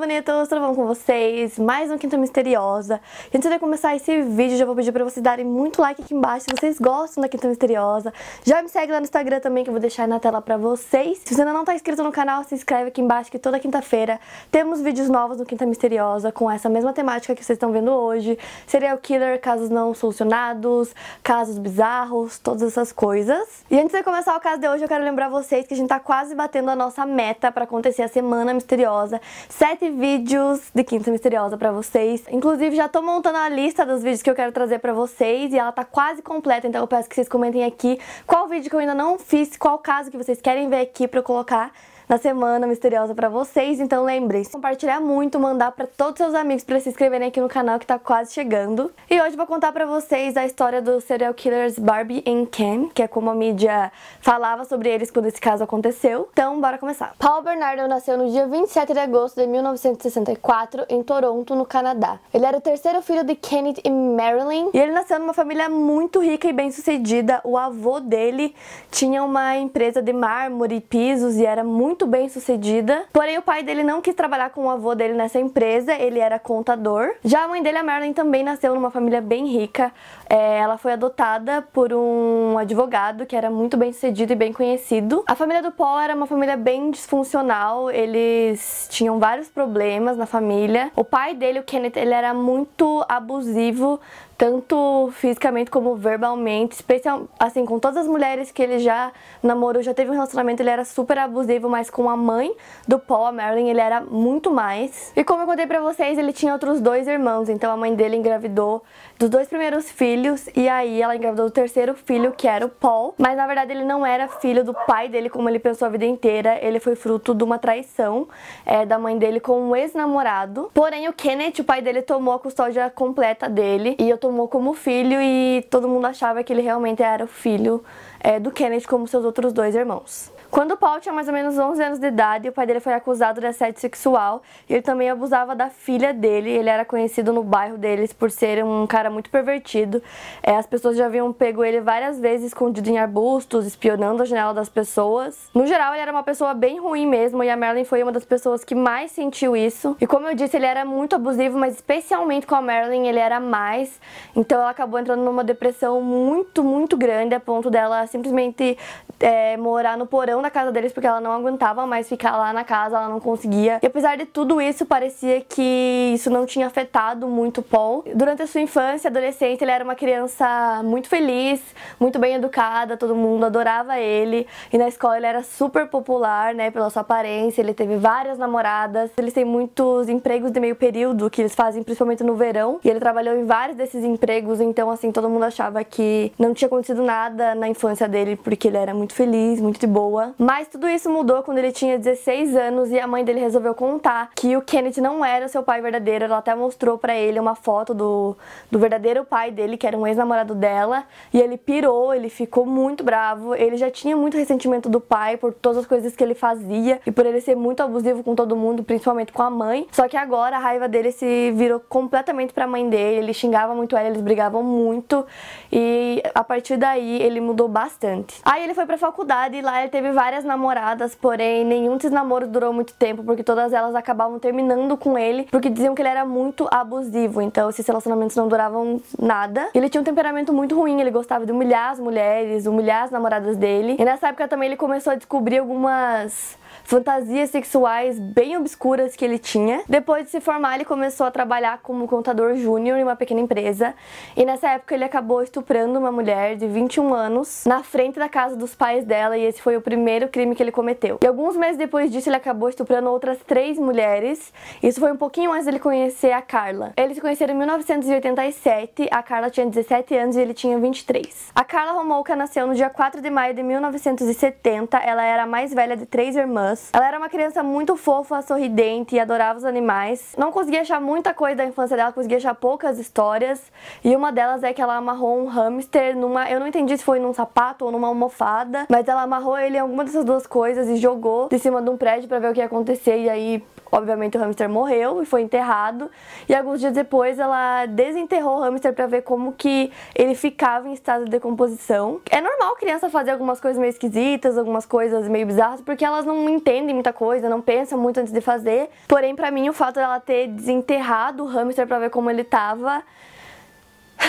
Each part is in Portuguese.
when dia a todos, tudo com vocês? Mais um Quinta Misteriosa. E antes de começar esse vídeo, já vou pedir pra vocês darem muito like aqui embaixo se vocês gostam da Quinta Misteriosa. Já me segue lá no Instagram também, que eu vou deixar na tela pra vocês. Se você ainda não tá inscrito no canal, se inscreve aqui embaixo, que toda quinta-feira temos vídeos novos no Quinta Misteriosa com essa mesma temática que vocês estão vendo hoje. Serial killer, casos não solucionados, casos bizarros, todas essas coisas. E antes de começar o caso de hoje, eu quero lembrar vocês que a gente tá quase batendo a nossa meta pra acontecer a Semana Misteriosa. 7 vídeos de Quinta Misteriosa pra vocês. Inclusive, já tô montando a lista dos vídeos que eu quero trazer pra vocês e ela tá quase completa, então eu peço que vocês comentem aqui qual vídeo que eu ainda não fiz, qual caso que vocês querem ver aqui pra eu colocar na semana misteriosa para vocês. Então lembrem-se, compartilhar muito, mandar para todos seus amigos para se inscreverem aqui no canal que tá quase chegando. E hoje vou contar para vocês a história dos serial killers Barbie e Ken, que é como a mídia falava sobre eles quando esse caso aconteceu. Então bora começar. Paul Bernardo nasceu no dia 27 de agosto de 1964 em Toronto, no Canadá. Ele era o terceiro filho de Kenneth e Marilyn e ele nasceu numa família muito rica e bem sucedida. O avô dele tinha uma empresa de mármore e pisos e era muito muito bem sucedida. Porém, o pai dele não quis trabalhar com o avô dele nessa empresa, ele era contador. Já a mãe dele, a Marilyn, também nasceu numa família bem rica. É, ela foi adotada por um advogado que era muito bem sucedido e bem conhecido. A família do Paul era uma família bem disfuncional, eles tinham vários problemas na família. O pai dele, o Kenneth, ele era muito abusivo, tanto fisicamente como verbalmente, especial, assim, com todas as mulheres que ele já namorou, já teve um relacionamento, ele era super abusivo, mas com a mãe do Paul, a Marilyn, ele era muito mais. E como eu contei pra vocês, ele tinha outros dois irmãos, então a mãe dele engravidou dos dois primeiros filhos e aí ela engravidou do terceiro filho, que era o Paul, mas na verdade ele não era filho do pai dele como ele pensou a vida inteira, ele foi fruto de uma traição é, da mãe dele com um ex-namorado. Porém, o Kenneth, o pai dele, tomou a custódia completa dele e o tomou como filho e todo mundo achava que ele realmente era o filho é, do Kenneth como seus outros dois irmãos. Quando Paul tinha mais ou menos 11 anos de idade, o pai dele foi acusado de assédio sexual e ele também abusava da filha dele. Ele era conhecido no bairro deles por ser um cara muito pervertido. É, as pessoas já haviam pego ele várias vezes escondido em arbustos, espionando a janela das pessoas. No geral, ele era uma pessoa bem ruim mesmo e a Marilyn foi uma das pessoas que mais sentiu isso. E como eu disse, ele era muito abusivo, mas especialmente com a Marilyn ele era mais. Então ela acabou entrando numa depressão muito, muito grande a ponto dela simplesmente é, morar no porão saíram da casa deles porque ela não aguentava mais ficar lá na casa, ela não conseguia. E apesar de tudo isso, parecia que isso não tinha afetado muito Paul. Durante a sua infância, e adolescência ele era uma criança muito feliz, muito bem educada, todo mundo adorava ele. E na escola ele era super popular, né, pela sua aparência, ele teve várias namoradas. Eles têm muitos empregos de meio período que eles fazem principalmente no verão, e ele trabalhou em vários desses empregos, então assim, todo mundo achava que não tinha acontecido nada na infância dele porque ele era muito feliz, muito de boa. Mas tudo isso mudou quando ele tinha 16 anos e a mãe dele resolveu contar que o Kenneth não era o seu pai verdadeiro. Ela até mostrou para ele uma foto do, do verdadeiro pai dele, que era um ex-namorado dela, e ele pirou, ele ficou muito bravo. Ele já tinha muito ressentimento do pai por todas as coisas que ele fazia e por ele ser muito abusivo com todo mundo, principalmente com a mãe. Só que agora a raiva dele se virou completamente para a mãe dele, ele xingava muito ela, eles brigavam muito e a partir daí ele mudou bastante. Aí ele foi para faculdade e lá ele teve várias namoradas, porém nenhum desses namoros durou muito tempo, porque todas elas acabavam terminando com ele, porque diziam que ele era muito abusivo. Então esses relacionamentos não duravam nada. Ele tinha um temperamento muito ruim, ele gostava de humilhar as mulheres, humilhar as namoradas dele. E nessa época também ele começou a descobrir algumas fantasias sexuais bem obscuras que ele tinha. Depois de se formar, ele começou a trabalhar como contador júnior em uma pequena empresa. E nessa época ele acabou estuprando uma mulher de 21 anos na frente da casa dos pais dela e esse foi o primeiro crime que ele cometeu. E alguns meses depois disso, ele acabou estuprando outras três mulheres. Isso foi um pouquinho antes dele conhecer a Carla. Eles se conheceram em 1987, a Carla tinha 17 anos e ele tinha 23. A Carla Romolka nasceu no dia 4 de maio de 1970, ela era a mais velha de três irmãs ela era uma criança muito fofa, sorridente e adorava os animais. Não conseguia achar muita coisa da infância dela, conseguia achar poucas histórias. E uma delas é que ela amarrou um hamster numa... Eu não entendi se foi num sapato ou numa almofada, mas ela amarrou ele em alguma dessas duas coisas e jogou de cima de um prédio para ver o que ia acontecer. E aí, obviamente, o hamster morreu e foi enterrado. E alguns dias depois, ela desenterrou o hamster para ver como que ele ficava em estado de decomposição. É normal criança fazer algumas coisas meio esquisitas, algumas coisas meio bizarras, porque elas não entendem muita coisa, não pensam muito antes de fazer. Porém, para mim, o fato dela ter desenterrado o hamster para ver como ele tava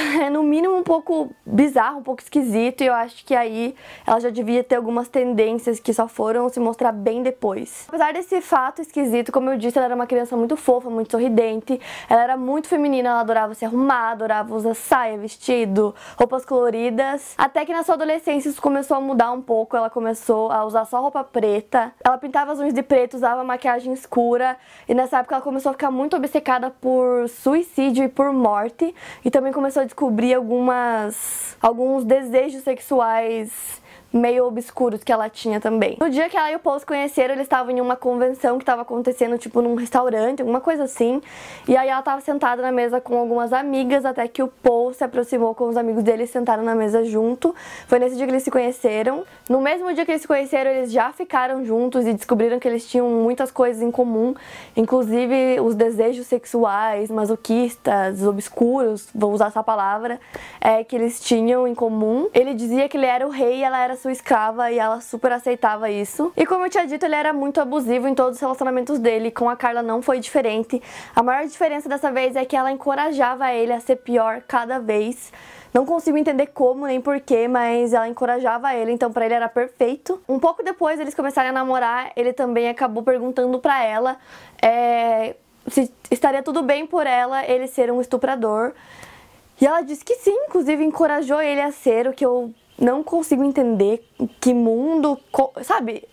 é no mínimo um pouco bizarro, um pouco esquisito, e eu acho que aí ela já devia ter algumas tendências que só foram se mostrar bem depois. Apesar desse fato esquisito, como eu disse, ela era uma criança muito fofa, muito sorridente, ela era muito feminina, ela adorava se arrumar, adorava usar saia, vestido, roupas coloridas. Até que na sua adolescência isso começou a mudar um pouco, ela começou a usar só roupa preta, ela pintava as unhas de preto, usava maquiagem escura, e nessa época ela começou a ficar muito obcecada por suicídio e por morte, e também começou a descobrir algumas alguns desejos sexuais meio obscuros que ela tinha também. No dia que ela e o Paul se conheceram, eles estavam em uma convenção que estava acontecendo, tipo, num restaurante, alguma coisa assim. E aí ela estava sentada na mesa com algumas amigas, até que o Paul se aproximou com os amigos dele e sentaram na mesa junto. Foi nesse dia que eles se conheceram. No mesmo dia que eles se conheceram, eles já ficaram juntos e descobriram que eles tinham muitas coisas em comum, inclusive os desejos sexuais, masoquistas, obscuros, vou usar essa palavra, é, que eles tinham em comum. Ele dizia que ele era o rei e ela era sua escrava e ela super aceitava isso. E como eu tinha dito, ele era muito abusivo em todos os relacionamentos dele, com a Carla não foi diferente. A maior diferença dessa vez é que ela encorajava ele a ser pior cada vez. Não consigo entender como nem porquê, mas ela encorajava ele, então para ele era perfeito. Um pouco depois eles começaram a namorar, ele também acabou perguntando para ela é, se estaria tudo bem por ela ele ser um estuprador. E ela disse que sim, inclusive encorajou ele a ser, o que eu não consigo entender que mundo, sabe?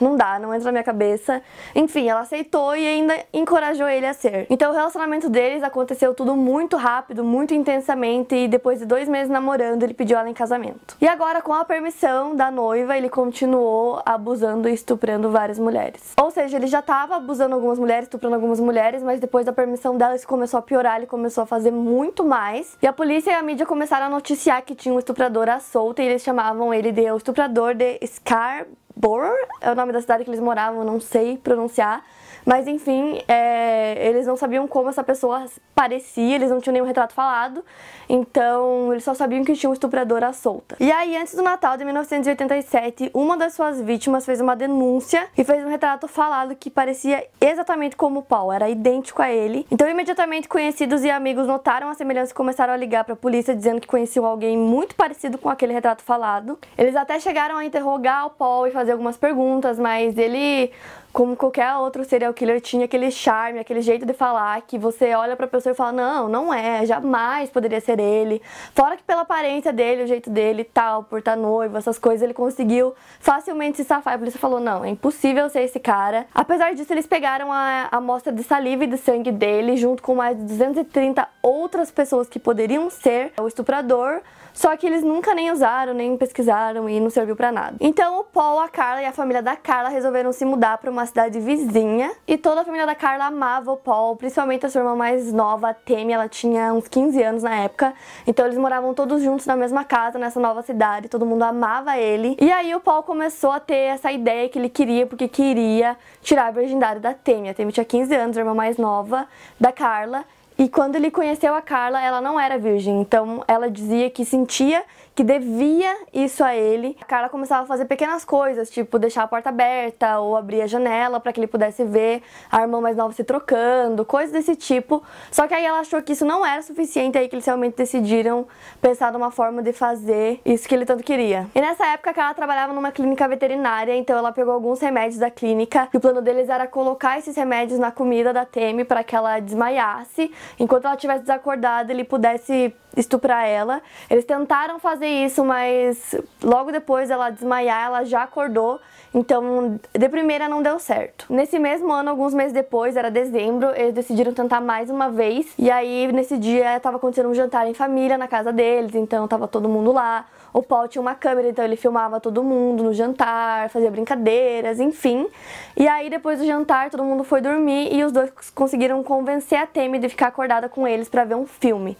não dá, não entra na minha cabeça. Enfim, ela aceitou e ainda encorajou ele a ser. Então o relacionamento deles aconteceu tudo muito rápido, muito intensamente e depois de dois meses namorando ele pediu ela em casamento. E agora com a permissão da noiva ele continuou abusando e estuprando várias mulheres. Ou seja, ele já estava abusando algumas mulheres, estuprando algumas mulheres, mas depois da permissão dela isso começou a piorar, ele começou a fazer muito mais. E a polícia e a mídia começaram a noticiar que tinha um estuprador à solta e eles chamavam ele de o estuprador de Scar Borough é o nome da cidade que eles moravam, não sei pronunciar. Mas enfim, é, eles não sabiam como essa pessoa parecia, eles não tinham nenhum retrato falado, então eles só sabiam que tinha um estuprador à solta. E aí, antes do Natal de 1987, uma das suas vítimas fez uma denúncia e fez um retrato falado que parecia exatamente como o Paul, era idêntico a ele. Então, imediatamente conhecidos e amigos notaram a semelhança e começaram a ligar para a polícia dizendo que conheciam alguém muito parecido com aquele retrato falado. Eles até chegaram a interrogar o Paul e fazer algumas perguntas, mas ele como qualquer outro serial killer, tinha aquele charme, aquele jeito de falar que você olha pra pessoa e fala: Não, não é, jamais poderia ser ele. Fora que pela aparência dele, o jeito dele tal, por estar tá noivo, essas coisas, ele conseguiu facilmente se safar. A polícia falou: Não, é impossível ser esse cara. Apesar disso, eles pegaram a amostra de saliva e de sangue dele, junto com mais de 230 outras pessoas que poderiam ser o estuprador. Só que eles nunca nem usaram, nem pesquisaram e não serviu para nada. Então o Paul, a Carla e a família da Carla resolveram se mudar para uma cidade vizinha e toda a família da Carla amava o Paul, principalmente a sua irmã mais nova, a Temi, ela tinha uns 15 anos na época. Então eles moravam todos juntos na mesma casa, nessa nova cidade, todo mundo amava ele. E aí o Paul começou a ter essa ideia que ele queria, porque queria tirar a virgindade da Temi. A Temi tinha 15 anos, a irmã mais nova da Carla, e quando ele conheceu a Carla, ela não era virgem, então ela dizia que sentia que devia isso a ele. A Carla começava a fazer pequenas coisas, tipo deixar a porta aberta ou abrir a janela para que ele pudesse ver a irmã mais nova se trocando, coisas desse tipo. Só que aí ela achou que isso não era suficiente, aí que eles realmente decidiram pensar numa forma de fazer isso que ele tanto queria. E nessa época a Carla trabalhava numa clínica veterinária, então ela pegou alguns remédios da clínica e o plano deles era colocar esses remédios na comida da Temi para que ela desmaiasse. Enquanto ela estivesse desacordada, ele pudesse estuprar ela. Eles tentaram fazer fazer isso, mas logo depois dela desmaiar, ela já acordou, então de primeira não deu certo. Nesse mesmo ano, alguns meses depois, era dezembro, eles decidiram tentar mais uma vez, e aí nesse dia estava acontecendo um jantar em família na casa deles, então tava todo mundo lá, o Paul tinha uma câmera, então ele filmava todo mundo no jantar, fazia brincadeiras, enfim. E aí depois do jantar, todo mundo foi dormir e os dois conseguiram convencer a Temi de ficar acordada com eles para ver um filme.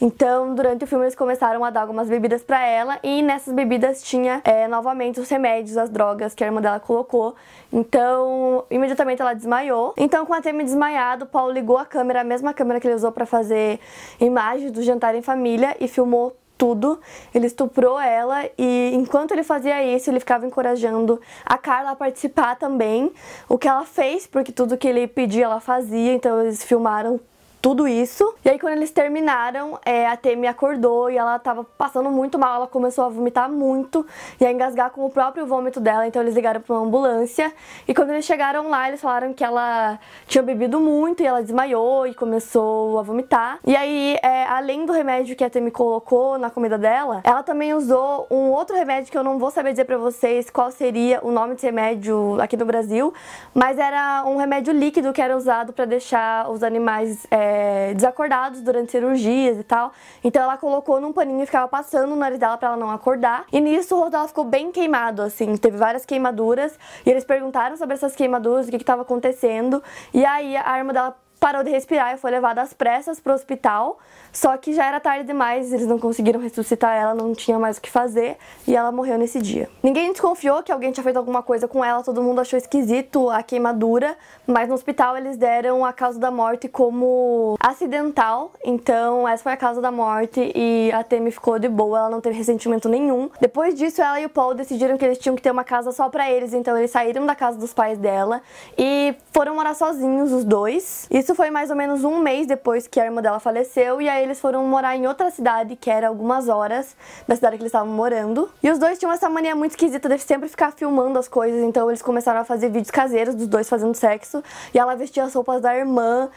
Então, durante o filme, eles começaram a dar algumas bebidas para ela e nessas bebidas tinha é, novamente os remédios, as drogas que a irmã dela colocou. Então, imediatamente ela desmaiou. Então, com a Temi desmaiada o Paulo ligou a câmera, a mesma câmera que ele usou para fazer imagens do jantar em família e filmou tudo. Ele estuprou ela e enquanto ele fazia isso, ele ficava encorajando a Carla a participar também, o que ela fez, porque tudo que ele pedia ela fazia, então eles filmaram tudo isso. E aí, quando eles terminaram, é, a Temi acordou e ela tava passando muito mal, ela começou a vomitar muito e a engasgar com o próprio vômito dela, então eles ligaram pra uma ambulância. E quando eles chegaram lá, eles falaram que ela tinha bebido muito e ela desmaiou e começou a vomitar. E aí, é, além do remédio que a Temi colocou na comida dela, ela também usou um outro remédio que eu não vou saber dizer pra vocês qual seria o nome desse remédio aqui no Brasil, mas era um remédio líquido que era usado para deixar os animais. É, é, desacordados durante cirurgias e tal. Então ela colocou num paninho e ficava passando o nariz dela pra ela não acordar. E nisso o rosto dela ficou bem queimado, assim, teve várias queimaduras. E eles perguntaram sobre essas queimaduras, o que estava acontecendo. E aí a arma dela parou de respirar e foi levada às pressas para o hospital só que já era tarde demais, eles não conseguiram ressuscitar ela, não tinha mais o que fazer e ela morreu nesse dia. Ninguém desconfiou que alguém tinha feito alguma coisa com ela, todo mundo achou esquisito a queimadura, mas no hospital eles deram a causa da morte como acidental, então essa foi a causa da morte e a Temi ficou de boa, ela não teve ressentimento nenhum. Depois disso, ela e o Paul decidiram que eles tinham que ter uma casa só para eles, então eles saíram da casa dos pais dela e foram morar sozinhos os dois. Isso foi mais ou menos um mês depois que a irmã dela faleceu e aí eles foram morar em outra cidade, que era algumas horas da cidade que eles estavam morando. E os dois tinham essa mania muito esquisita de sempre ficar filmando as coisas, então eles começaram a fazer vídeos caseiros dos dois fazendo sexo. E ela vestia as roupas da irmã,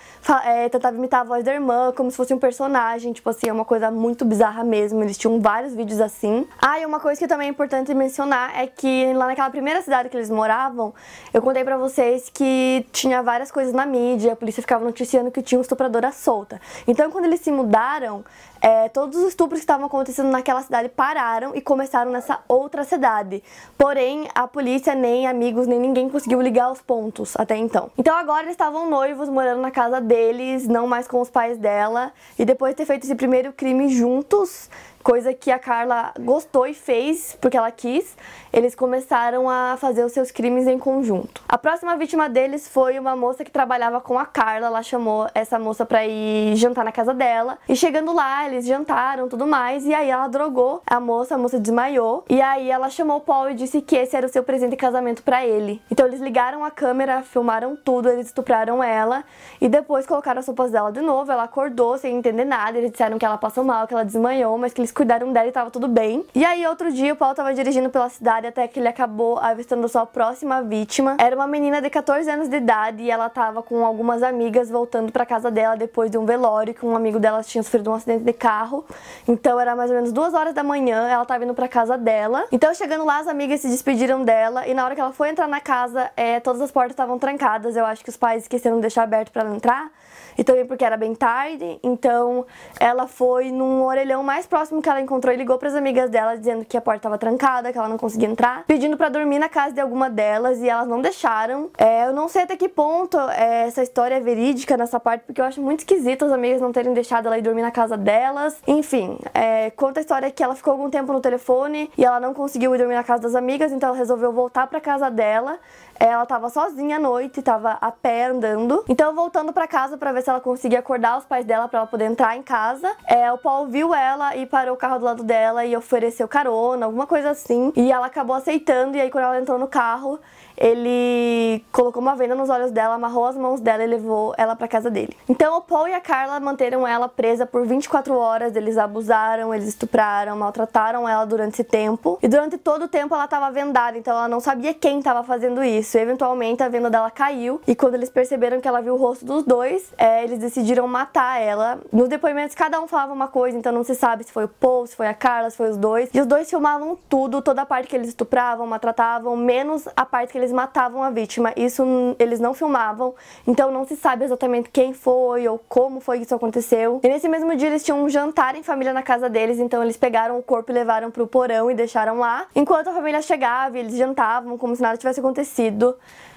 é, tentava imitar a voz da irmã, como se fosse um personagem, tipo assim, é uma coisa muito bizarra mesmo. Eles tinham vários vídeos assim. Ah, e uma coisa que também é importante mencionar é que lá naquela primeira cidade que eles moravam, eu contei pra vocês que tinha várias coisas na mídia, a polícia ficava noticiando que tinha um estupradora solta. Então quando eles se mudaram, mudaram, é, todos os estupros que estavam acontecendo naquela cidade pararam e começaram nessa outra cidade. Porém, a polícia, nem amigos, nem ninguém conseguiu ligar os pontos até então. Então agora eles estavam noivos, morando na casa deles, não mais com os pais dela. E depois de ter feito esse primeiro crime juntos, coisa que a Carla gostou e fez porque ela quis. Eles começaram a fazer os seus crimes em conjunto. A próxima vítima deles foi uma moça que trabalhava com a Carla. Ela chamou essa moça para ir jantar na casa dela. E chegando lá, eles jantaram, tudo mais. E aí ela drogou a moça, a moça desmaiou. E aí ela chamou o Paul e disse que esse era o seu presente de casamento para ele. Então eles ligaram a câmera, filmaram tudo, eles estupraram ela e depois colocaram as roupas dela de novo. Ela acordou sem entender nada. Eles disseram que ela passou mal, que ela desmaiou, mas que eles eles cuidaram dela e tava tudo bem. E aí, outro dia, o Paulo tava dirigindo pela cidade até que ele acabou avistando sua próxima vítima. Era uma menina de 14 anos de idade e ela tava com algumas amigas voltando para casa dela depois de um velório que um amigo dela tinha sofrido um acidente de carro. Então era mais ou menos duas horas da manhã, ela tava indo para casa dela. Então chegando lá, as amigas se despediram dela e na hora que ela foi entrar na casa, é, todas as portas estavam trancadas. Eu acho que os pais esqueceram de deixar aberto para ela entrar e também porque era bem tarde, então ela foi num orelhão mais próximo que ela encontrou e ligou para as amigas dela dizendo que a porta estava trancada, que ela não conseguia entrar, pedindo para dormir na casa de alguma delas e elas não deixaram. É, eu não sei até que ponto é, essa história é verídica nessa parte, porque eu acho muito esquisito as amigas não terem deixado ela ir dormir na casa delas. Enfim, é, conta a história que ela ficou algum tempo no telefone e ela não conseguiu ir dormir na casa das amigas, então ela resolveu voltar para casa dela. Ela tava sozinha à noite, tava a pé andando. Então, voltando para casa para ver se ela conseguia acordar os pais dela para ela poder entrar em casa, é, o Paul viu ela e parou o carro do lado dela e ofereceu carona, alguma coisa assim. E ela acabou aceitando. E aí, quando ela entrou no carro, ele colocou uma venda nos olhos dela, amarrou as mãos dela e levou ela para casa dele. Então o Paul e a Carla manteram ela presa por 24 horas, eles abusaram, eles estupraram, maltrataram ela durante esse tempo. E durante todo o tempo ela estava vendada, então ela não sabia quem estava fazendo isso. E, eventualmente a venda dela caiu e quando eles perceberam que ela viu o rosto dos dois, é, eles decidiram matar ela. Nos depoimentos cada um falava uma coisa, então não se sabe se foi o Paul, se foi a Carla, se foi os dois. E os dois filmavam tudo, toda a parte que eles estupravam, maltratavam, menos a parte que eles eles matavam a vítima. Isso eles não filmavam, então não se sabe exatamente quem foi ou como foi que isso aconteceu. E nesse mesmo dia eles tinham um jantar em família na casa deles, então eles pegaram o corpo e levaram pro porão e deixaram lá. Enquanto a família chegava, eles jantavam como se nada tivesse acontecido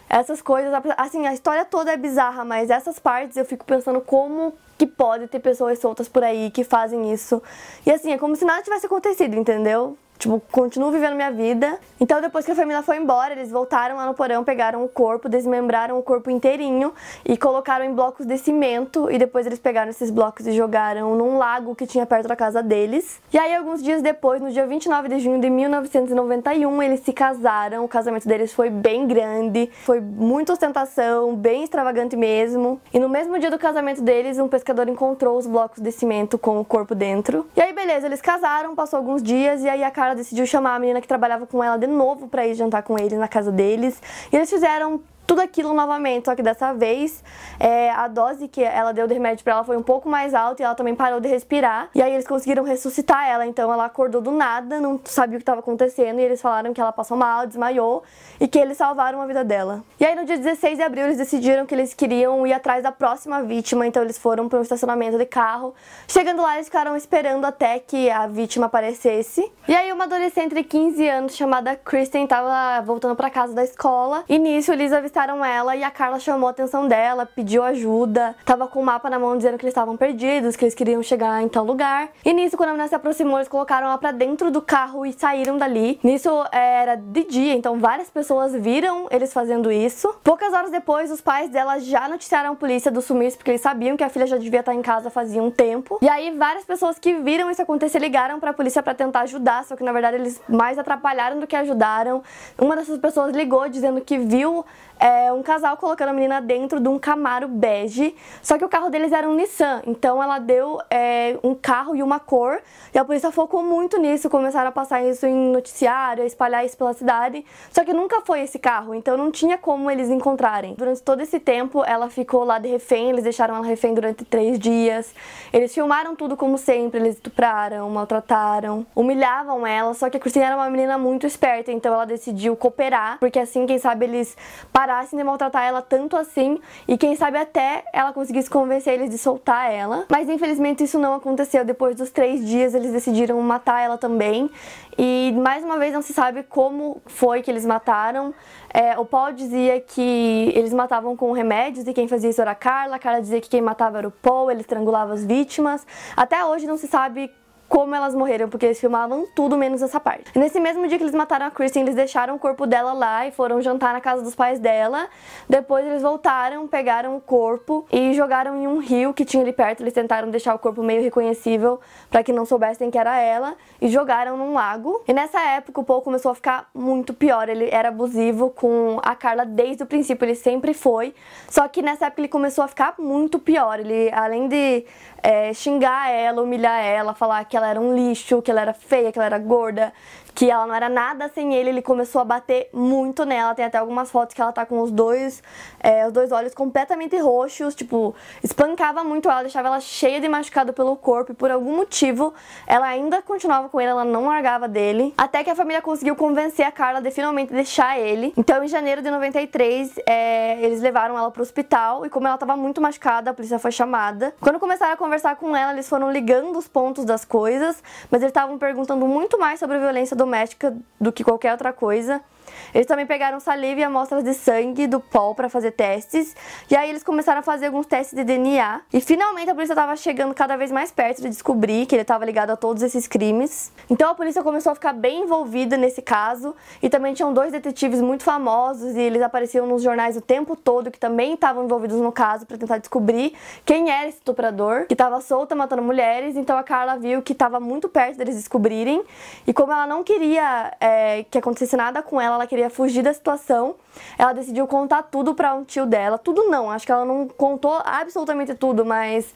essas coisas, assim, a história toda é bizarra, mas essas partes eu fico pensando como que pode ter pessoas soltas por aí que fazem isso. E assim, é como se nada tivesse acontecido, entendeu? Tipo, continuo vivendo minha vida. Então, depois que a família foi embora, eles voltaram lá no porão, pegaram o corpo, desmembraram o corpo inteirinho e colocaram em blocos de cimento. E depois eles pegaram esses blocos e jogaram num lago que tinha perto da casa deles. E aí, alguns dias depois, no dia 29 de junho de 1991, eles se casaram. O casamento deles foi bem grande, foi muita ostentação, bem extravagante mesmo. E no mesmo dia do casamento deles, um pescador encontrou os blocos de cimento com o corpo dentro. E aí, beleza, eles casaram, passou alguns dias e aí a Carla ela decidiu chamar a menina que trabalhava com ela de novo para ir jantar com ele na casa deles. E eles fizeram tudo aquilo novamente, só que dessa vez é, a dose que ela deu de remédio para ela foi um pouco mais alta e ela também parou de respirar. E aí eles conseguiram ressuscitar ela, então ela acordou do nada, não sabia o que estava acontecendo e eles falaram que ela passou mal, desmaiou e que eles salvaram a vida dela. E aí no dia 16 de abril eles decidiram que eles queriam ir atrás da próxima vítima, então eles foram para um estacionamento de carro. Chegando lá eles ficaram esperando até que a vítima aparecesse. E aí uma adolescente de 15 anos chamada Kristen estava voltando para casa da escola e nisso avistaram avistaram ela e a Carla chamou a atenção dela, pediu ajuda, tava com o mapa na mão dizendo que eles estavam perdidos, que eles queriam chegar em tal lugar. E nisso, quando a menina se aproximou, eles colocaram ela pra dentro do carro e saíram dali. Nisso eh, era de dia, então várias pessoas viram eles fazendo isso. Poucas horas depois, os pais dela já noticiaram a polícia do sumiço porque eles sabiam que a filha já devia estar em casa fazia um tempo. E aí várias pessoas que viram isso acontecer ligaram para a polícia para tentar ajudar, só que na verdade eles mais atrapalharam do que ajudaram. Uma dessas pessoas ligou dizendo que viu é, um casal colocando a menina dentro de um Camaro bege, só que o carro deles era um Nissan, então ela deu é, um carro e uma cor, e a polícia focou muito nisso, começaram a passar isso em noticiário, a espalhar isso pela cidade, só que nunca foi esse carro, então não tinha como eles encontrarem. Durante todo esse tempo, ela ficou lá de refém, eles deixaram ela refém durante três dias, eles filmaram tudo como sempre, eles estupraram, maltrataram, humilhavam ela, só que a Cristina era uma menina muito esperta, então ela decidiu cooperar, porque assim, quem sabe eles pararam parassem de maltratar ela tanto assim e quem sabe até ela conseguisse convencer eles de soltar ela. Mas infelizmente isso não aconteceu. Depois dos três dias eles decidiram matar ela também. E mais uma vez não se sabe como foi que eles mataram. É, o Paul dizia que eles matavam com remédios e quem fazia isso era a Carla. A Carla dizia que quem matava era o Paul, ele estrangulava as vítimas. Até hoje não se sabe como elas morreram, porque eles filmavam tudo menos essa parte. Nesse mesmo dia que eles mataram a Kristen, eles deixaram o corpo dela lá e foram jantar na casa dos pais dela. Depois eles voltaram, pegaram o corpo e jogaram em um rio que tinha ali perto. Eles tentaram deixar o corpo meio reconhecível para que não soubessem que era ela e jogaram num lago. E nessa época o Paul começou a ficar muito pior. Ele era abusivo com a Carla desde o princípio, ele sempre foi. Só que nessa época ele começou a ficar muito pior. Ele, além de é, xingar ela, humilhar ela, falar que ela ela era um lixo, que ela era feia, que ela era gorda, que ela não era nada sem ele, ele começou a bater muito nela. Tem até algumas fotos que ela tá com os dois, é, os dois olhos completamente roxos, tipo, espancava muito ela, deixava ela cheia de machucado pelo corpo e por algum motivo ela ainda continuava com ele, ela não largava dele. Até que a família conseguiu convencer a Carla de finalmente deixar ele. Então, em janeiro de 93, é, eles levaram ela pro hospital e, como ela tava muito machucada, a polícia foi chamada. Quando começaram a conversar com ela, eles foram ligando os pontos das coisas, mas eles estavam perguntando muito mais sobre a violência doméstica do que qualquer outra coisa. Eles também pegaram saliva e amostras de sangue do Paul para fazer testes. E aí eles começaram a fazer alguns testes de DNA. E finalmente a polícia estava chegando cada vez mais perto de descobrir que ele estava ligado a todos esses crimes. Então a polícia começou a ficar bem envolvida nesse caso. E também tinham dois detetives muito famosos e eles apareciam nos jornais o tempo todo que também estavam envolvidos no caso para tentar descobrir quem era esse estuprador que estava solta matando mulheres. Então a Carla viu que estava muito perto deles descobrirem. E como ela não queria é, que acontecesse nada com ela, ela queria fugir da situação. Ela decidiu contar tudo para um tio dela. Tudo não, acho que ela não contou absolutamente tudo, mas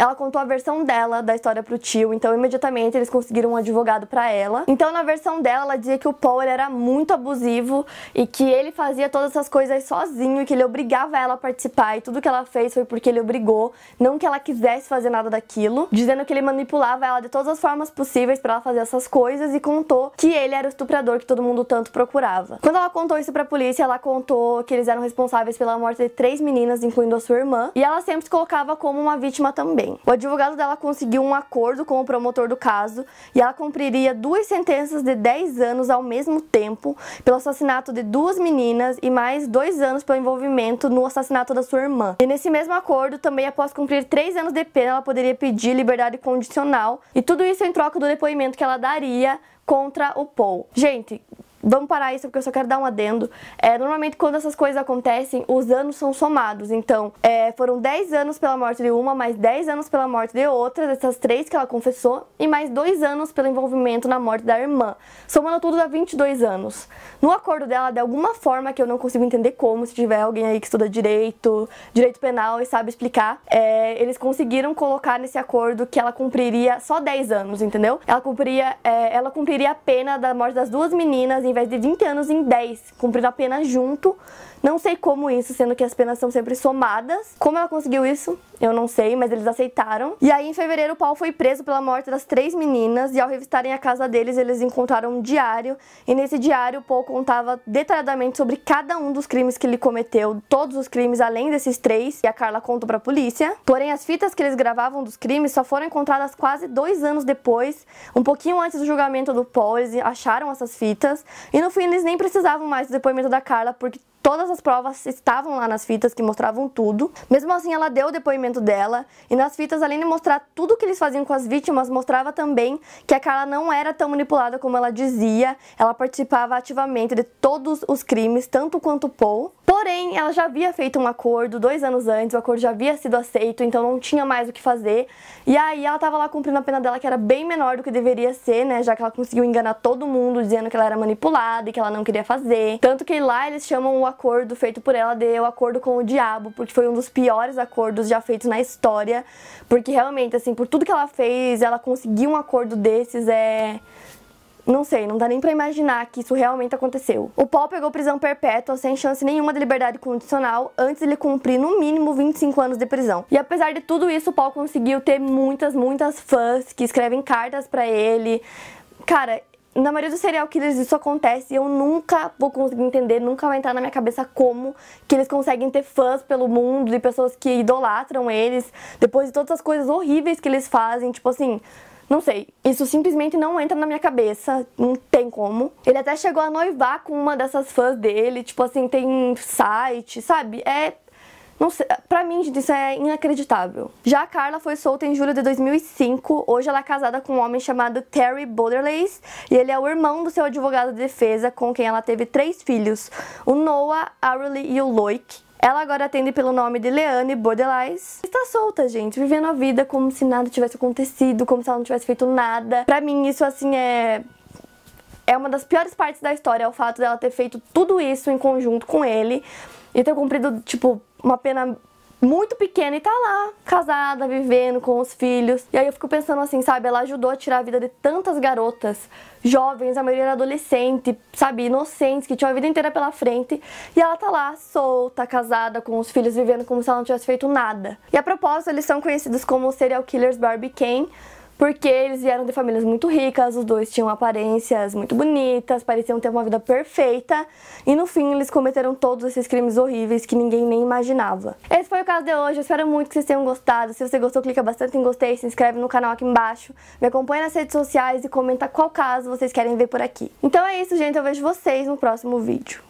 ela contou a versão dela da história pro tio, então imediatamente eles conseguiram um advogado para ela. Então na versão dela ela dizia que o Paul era muito abusivo e que ele fazia todas essas coisas sozinho, e que ele obrigava ela a participar e tudo que ela fez foi porque ele obrigou, não que ela quisesse fazer nada daquilo, dizendo que ele manipulava ela de todas as formas possíveis para ela fazer essas coisas e contou que ele era o estuprador que todo mundo tanto procurava. Quando ela contou isso para a polícia, ela contou que eles eram responsáveis pela morte de três meninas, incluindo a sua irmã, e ela sempre se colocava como uma vítima também. O advogado dela conseguiu um acordo com o promotor do caso e ela cumpriria duas sentenças de 10 anos ao mesmo tempo pelo assassinato de duas meninas e mais dois anos pelo envolvimento no assassinato da sua irmã. E nesse mesmo acordo, também após cumprir três anos de pena, ela poderia pedir liberdade condicional e tudo isso em troca do depoimento que ela daria contra o Paul. Gente, Vamos parar isso porque eu só quero dar um adendo. É, normalmente, quando essas coisas acontecem, os anos são somados. Então, é, foram 10 anos pela morte de uma, mais 10 anos pela morte de outra, dessas três que ela confessou, e mais 2 anos pelo envolvimento na morte da irmã. Somando tudo, dá 22 anos. No acordo dela, de alguma forma que eu não consigo entender como, se tiver alguém aí que estuda direito, direito penal e sabe explicar, é, eles conseguiram colocar nesse acordo que ela cumpriria só 10 anos, entendeu? Ela cumpriria, é, ela cumpriria a pena da morte das duas meninas ao invés de 20 anos em 10, cumprindo a pena junto não sei como isso, sendo que as penas são sempre somadas. Como ela conseguiu isso? Eu não sei, mas eles aceitaram. E aí, em fevereiro, o Paul foi preso pela morte das três meninas. E ao revistarem a casa deles, eles encontraram um diário. E nesse diário, o Paul contava detalhadamente sobre cada um dos crimes que ele cometeu, todos os crimes além desses três. E a Carla contou pra polícia. Porém, as fitas que eles gravavam dos crimes só foram encontradas quase dois anos depois, um pouquinho antes do julgamento do Paul. Eles acharam essas fitas. E no fim, eles nem precisavam mais do depoimento da Carla, porque Todas as provas estavam lá nas fitas que mostravam tudo. Mesmo assim, ela deu o depoimento dela e nas fitas, além de mostrar tudo que eles faziam com as vítimas, mostrava também que a Carla não era tão manipulada como ela dizia. Ela participava ativamente de todos os crimes, tanto quanto Paul. Porém, ela já havia feito um acordo dois anos antes, o acordo já havia sido aceito, então não tinha mais o que fazer. E aí ela estava lá cumprindo a pena dela, que era bem menor do que deveria ser, né? Já que ela conseguiu enganar todo mundo dizendo que ela era manipulada e que ela não queria fazer. Tanto que lá eles chamam o acordo feito por ela de o acordo com o diabo, porque foi um dos piores acordos já feitos na história. Porque realmente, assim, por tudo que ela fez, ela conseguir um acordo desses é. Não sei, não dá nem para imaginar que isso realmente aconteceu. O Paul pegou prisão perpétua sem chance nenhuma de liberdade condicional antes de ele cumprir no mínimo 25 anos de prisão. E apesar de tudo isso, o Paul conseguiu ter muitas, muitas fãs que escrevem cartas para ele. Cara, na maioria dos serial killers isso acontece e eu nunca vou conseguir entender, nunca vai entrar na minha cabeça como que eles conseguem ter fãs pelo mundo e pessoas que idolatram eles depois de todas as coisas horríveis que eles fazem, tipo assim, não sei, isso simplesmente não entra na minha cabeça, não tem como. Ele até chegou a noivar com uma dessas fãs dele, tipo assim, tem site, sabe? É, não sei, pra mim, gente, isso é inacreditável. Já a Carla foi solta em julho de 2005. Hoje ela é casada com um homem chamado Terry Borderlace e ele é o irmão do seu advogado de defesa, com quem ela teve três filhos: o Noah, Arley e o Loic. Ela agora atende pelo nome de Leanne Bordelais. Está solta, gente, vivendo a vida como se nada tivesse acontecido, como se ela não tivesse feito nada. Para mim, isso assim é é uma das piores partes da história, é o fato dela ter feito tudo isso em conjunto com ele e ter cumprido, tipo, uma pena muito pequena e tá lá, casada, vivendo com os filhos. E aí eu fico pensando assim, sabe, ela ajudou a tirar a vida de tantas garotas, jovens, a maioria era adolescente, sabe, inocentes, que tinham a vida inteira pela frente, e ela tá lá, solta, casada, com os filhos, vivendo como se ela não tivesse feito nada. E a propósito, eles são conhecidos como serial killers Barbie Kane, porque eles vieram de famílias muito ricas, os dois tinham aparências muito bonitas, pareciam ter uma vida perfeita, e no fim eles cometeram todos esses crimes horríveis que ninguém nem imaginava. Esse foi o caso de hoje, eu espero muito que vocês tenham gostado. Se você gostou, clica bastante em gostei, se inscreve no canal aqui embaixo, me acompanha nas redes sociais e comenta qual caso vocês querem ver por aqui. Então é isso, gente, eu vejo vocês no próximo vídeo.